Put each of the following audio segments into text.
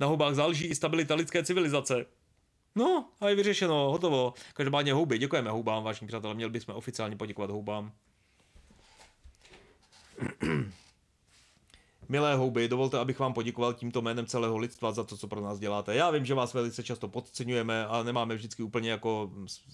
Na houbách záleží i stabilita lidské civilizace. No, a je vyřešeno, hotovo. Každopádně houby, děkujeme houbám, vážení přátelé, měli bychom oficiálně poděkovat houbám. Milé houby, dovolte, abych vám poděkoval tímto jménem celého lidstva za to, co pro nás děláte. Já vím, že vás velice často podceňujeme a nemáme vždycky úplně jako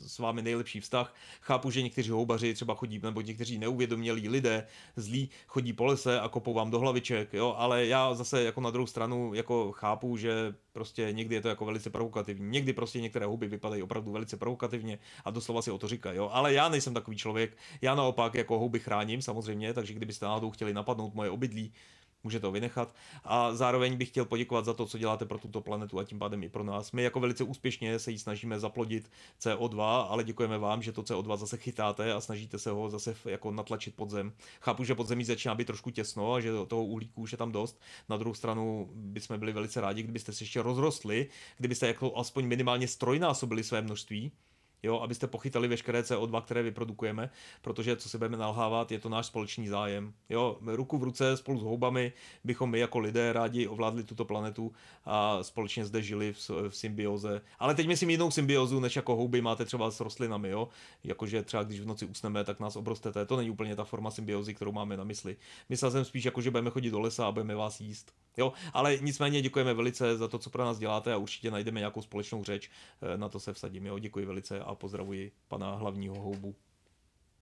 s vámi nejlepší vztah. Chápu, že někteří houbaři třeba chodí, nebo někteří neuvědomělí lidé zlí chodí po lese a kopou vám do hlaviček, jo, ale já zase jako na druhou stranu jako chápu, že prostě někdy je to jako velice provokativní. Někdy prostě některé houby vypadají opravdu velice provokativně a doslova si o to říká, jo. Ale já nejsem takový člověk, já naopak jako houby chráním samozřejmě, takže kdybyste náhodou chtěli napadnout moje obydlí, může to vynechat. A zároveň bych chtěl poděkovat za to, co děláte pro tuto planetu a tím pádem i pro nás. My jako velice úspěšně se jí snažíme zaplodit CO2, ale děkujeme vám, že to CO2 zase chytáte a snažíte se ho zase jako natlačit pod zem. Chápu, že podzemí začíná být trošku těsno a že toho uhlíku už je tam dost. Na druhou stranu bychom byli velice rádi, kdybyste se ještě rozrostli, kdybyste jako aspoň minimálně strojnásobili své množství, jo, abyste pochytali veškeré CO2, které vyprodukujeme, protože co si budeme nalhávat, je to náš společný zájem. Jo, ruku v ruce spolu s houbami bychom my jako lidé rádi ovládli tuto planetu a společně zde žili v, v symbioze. Ale teď myslím jinou symbiozu, než jako houby máte třeba s rostlinami, jo. Jakože třeba když v noci usneme, tak nás obrostete. To není úplně ta forma symbiozy, kterou máme na mysli. My jsem spíš jako, že budeme chodit do lesa a budeme vás jíst. Jo, ale nicméně děkujeme velice za to, co pro nás děláte a určitě najdeme nějakou společnou řeč. E, na to se vsadím, jo, děkuji velice a pozdravuji pana hlavního houbu.